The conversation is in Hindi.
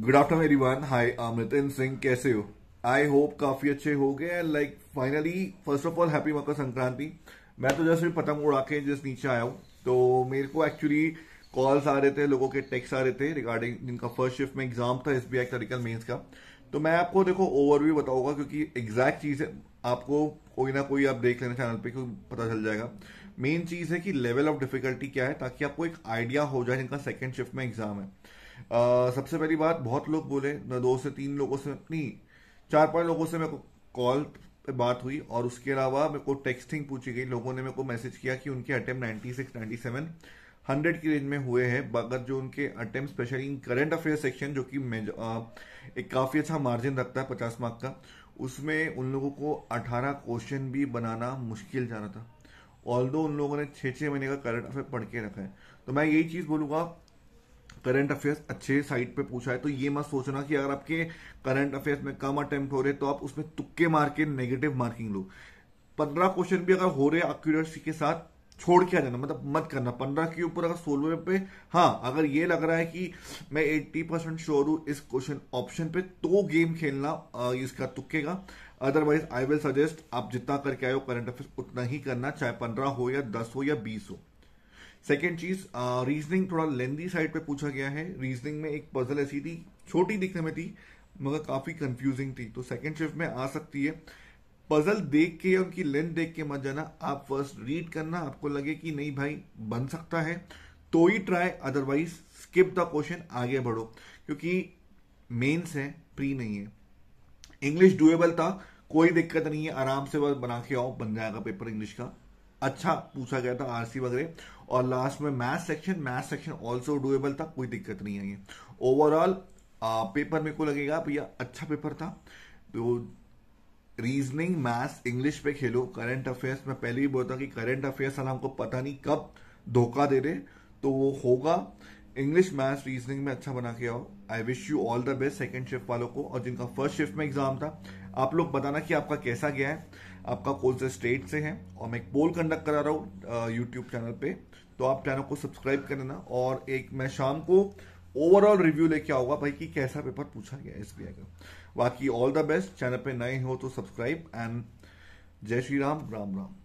good afternoon everyone hi I Nitin Singh कैसे हो आई होप काफी अच्छे हो गए like finally first of all happy Makar Sankranti मैं तो जैसे पतंग उड़ा के जिस नीचे आया हूँ तो मेरे को एक्चुअली कॉल्स आ रहे थे लोगों के टेक्स्ट आ रहे थे रिगार्डिंग जिनका फर्स्ट शिफ्ट में एग्जाम था S B I clerical mains का तो मैं आपको देखो ओवरव्यू बताऊंगा क्योंकि एग्जैक्ट चीज़ है आपको कोई ना कोई आप देख लेना चैनल पे क्योंकि पता चल जाएगा मेन चीज़ है कि लेवल ऑफ डिफिकल्टी क्या है ताकि आपको एक आइडिया हो जाए जिनका सेकेंड शिफ्ट में एग्जाम है सबसे पहली बात बहुत लोग बोले दो से तीन लोगों से नहीं चार पांच लोगों से मेरे को कॉल पे बात हुई और उसके अलावा मेरे को टेक्सटिंग पूछी गई लोगों ने मेरे को मैसेज किया कि उनके अटेम्प्ट नाइन्टी सेवन हंड्रेड की रेंज में हुए हैं बगर जो उनके attempt specially in current affair section जो कि एक काफ़ी अच्छा मार्जिन रखता है पचास मार्क का उसमें उन लोगों को अठारह क्वेश्चन भी बनाना मुश्किल जाना था ऑल उन लोगों ने छः छः महीने का करंट अफेयर पढ़ के रखा है तो मैं यही चीज़ बोलूँगा करंट अफेयर्स अच्छे साइड पे पूछा है तो ये मत सोचना कि अगर आपके करंट अफेयर्स में कम अटेम्प्ट हो रहे तो आप उसमें तुक्के मार के नेगेटिव मार्किंग लो पंद्रह क्वेश्चन भी अगर हो रहे अक्यूरेसी के साथ छोड़ के आ जाना मतलब मत करना पंद्रह के ऊपर अगर सोलवे पे हाँ अगर ये लग रहा है कि मैं एट्टी परसेंट श्योर हूं इस क्वेश्चन ऑप्शन पे तो गेम खेलना इसका तुक्के का अदरवाइज आई विल सजेस्ट आप जितना करके आए हो करंट अफेयर उतना ही करना चाहे पंद्रह हो या दस हो या बीस हो सेकेंड चीज रीजनिंग uh, थोड़ा लेंदी साइड पे पूछा गया है रीजनिंग में एक पजल ऐसी थी छोटी दिखने में थी मगर काफी कंफ्यूजिंग थी तो सेकेंड शिफ्ट में आ सकती है पजल देख के उनकी लेंथ देख के मत जाना आप फर्स्ट रीड करना आपको लगे कि नहीं भाई बन सकता है तो ही try otherwise skip the question आगे बढ़ो क्योंकि मेंस है प्री नहीं है इंग्लिश डुएबल था कोई दिक्कत नहीं है आराम से बस बना के आओ बन जाएगा पेपर इंग्लिश का अच्छा पूछा गया था आरसी वगैरह और लास्ट में math section math section also doable था कोई दिक्कत नहीं आई ओवरऑल पेपर मेरे को लगेगा भैया अच्छा पेपर था तो रीजनिंग मैथ्स इंग्लिश पे खेलो करंट अफेयर्स में पहले ही बोलता कि करंट अफेयर्स वाला हमको पता नहीं कब धोखा दे रहे तो वो होगा इंग्लिश मैथ्स रीजनिंग में अच्छा बना के आओ I wish you all the best second shift वालों को और जिनका फर्स्ट शिफ्ट में एग्जाम था आप लोग बताना कि आपका कैसा गया है आपका कौन से स्टेट से है और मैं एक पोल कंडक्ट करा रहा हूँ यूट्यूब चैनल पे तो आप चैनल को सब्सक्राइब कर लेना और एक मैं शाम को ओवरऑल रिव्यू लेके आऊंगा भाई कि कैसा पेपर पूछा गया एस का बाकी ऑल द बेस्ट चैनल पे नए हो तो सब्सक्राइब एंड जय श्री राम राम राम